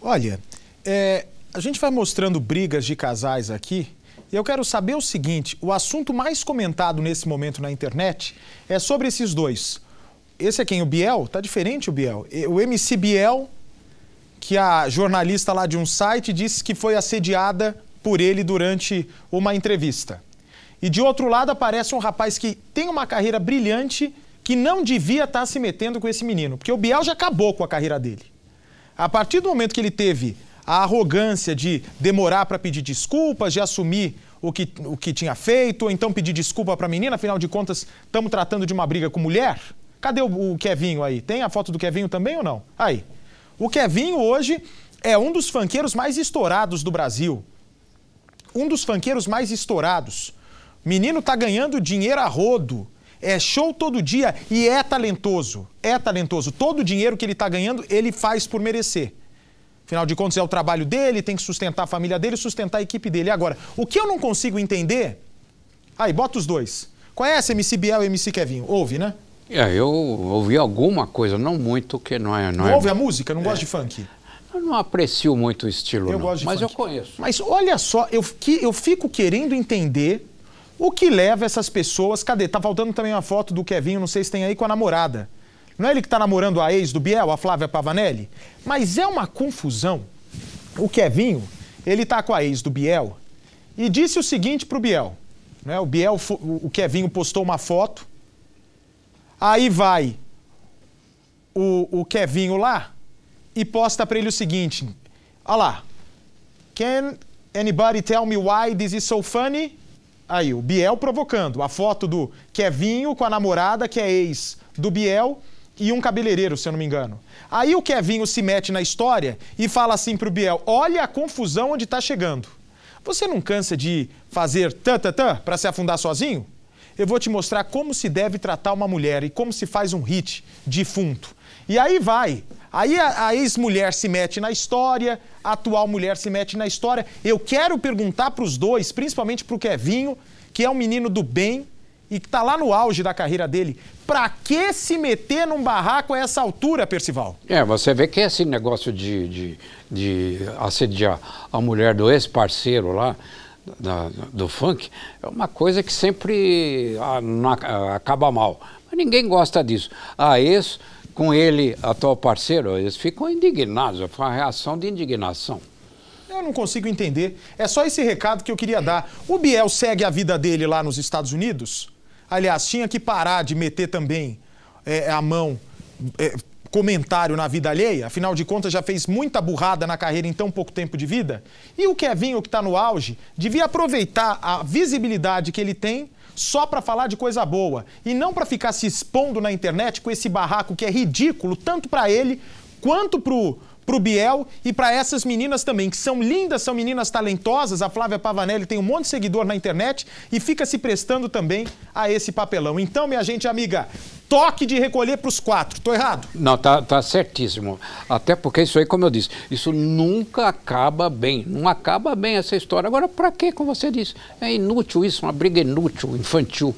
Olha, é, a gente vai mostrando brigas de casais aqui. E eu quero saber o seguinte: o assunto mais comentado nesse momento na internet é sobre esses dois. Esse é quem? O Biel? Tá diferente o Biel. O MC Biel, que a jornalista lá de um site disse que foi assediada por ele durante uma entrevista. E de outro lado aparece um rapaz que tem uma carreira brilhante que não devia estar tá se metendo com esse menino, porque o Biel já acabou com a carreira dele. A partir do momento que ele teve a arrogância de demorar para pedir desculpas, de assumir o que, o que tinha feito, ou então pedir desculpa para a menina, afinal de contas, estamos tratando de uma briga com mulher? Cadê o, o Kevinho aí? Tem a foto do Kevinho também ou não? Aí. O Kevinho hoje é um dos fanqueiros mais estourados do Brasil. Um dos fanqueiros mais estourados. Menino tá ganhando dinheiro a rodo é show todo dia e é talentoso. É talentoso. Todo o dinheiro que ele está ganhando, ele faz por merecer. Afinal de contas, é o trabalho dele, tem que sustentar a família dele, sustentar a equipe dele. Agora, o que eu não consigo entender. Aí, bota os dois. Conhece MC Biel e MC Kevin? Ouve, né? É, eu ouvi alguma coisa, não muito, que não é. Não, é... ouve a música? Não é. gosta de funk? Eu não aprecio muito o estilo, eu não. Gosto de mas funk. eu conheço. Mas olha só, eu, que, eu fico querendo entender o que leva essas pessoas. Cadê? Tá faltando também uma foto do Kevinho, não sei se tem aí, com a namorada. Não é ele que tá namorando a ex do Biel, a Flávia Pavanelli? Mas é uma confusão. O Kevinho, ele tá com a ex do Biel e disse o seguinte pro Biel. Né? O Biel, o Kevinho postou uma foto. Aí vai o, o Kevinho lá e posta para ele o seguinte: Olha lá. Can anybody tell me why this is so funny? Aí, o Biel provocando. A foto do Kevinho com a namorada, que é ex do Biel, e um cabeleireiro, se eu não me engano. Aí o Kevinho se mete na história e fala assim pro Biel: olha a confusão onde está chegando. Você não cansa de fazer tan-tan-tan para se afundar sozinho? eu vou te mostrar como se deve tratar uma mulher e como se faz um hit defunto. E aí vai. Aí a, a ex-mulher se mete na história, a atual mulher se mete na história. Eu quero perguntar para os dois, principalmente para o Kevinho, que é um menino do bem e que está lá no auge da carreira dele. Para que se meter num barraco a essa altura, Percival? É, você vê que esse negócio de, de, de assediar a mulher do ex-parceiro lá, da, do funk é uma coisa que sempre ah, ah, acaba mal. Mas ninguém gosta disso. Ah, ex, com ele, atual parceiro, eles ficam indignados. Foi uma reação de indignação. Eu não consigo entender. É só esse recado que eu queria dar. O Biel segue a vida dele lá nos Estados Unidos? Aliás, tinha que parar de meter também é, a mão. É, comentário na vida alheia, afinal de contas já fez muita burrada na carreira em tão pouco tempo de vida. E o Kevinho, que está no auge, devia aproveitar a visibilidade que ele tem só para falar de coisa boa e não para ficar se expondo na internet com esse barraco que é ridículo tanto para ele quanto pro pro Biel e para essas meninas também, que são lindas, são meninas talentosas. A Flávia Pavanelli tem um monte de seguidor na internet e fica se prestando também a esse papelão. Então, minha gente amiga, toque de recolher para os quatro. Estou errado? Não, tá, tá certíssimo. Até porque isso aí, como eu disse, isso nunca acaba bem. Não acaba bem essa história. Agora, para quê, como você disse? É inútil isso, uma briga inútil, infantil.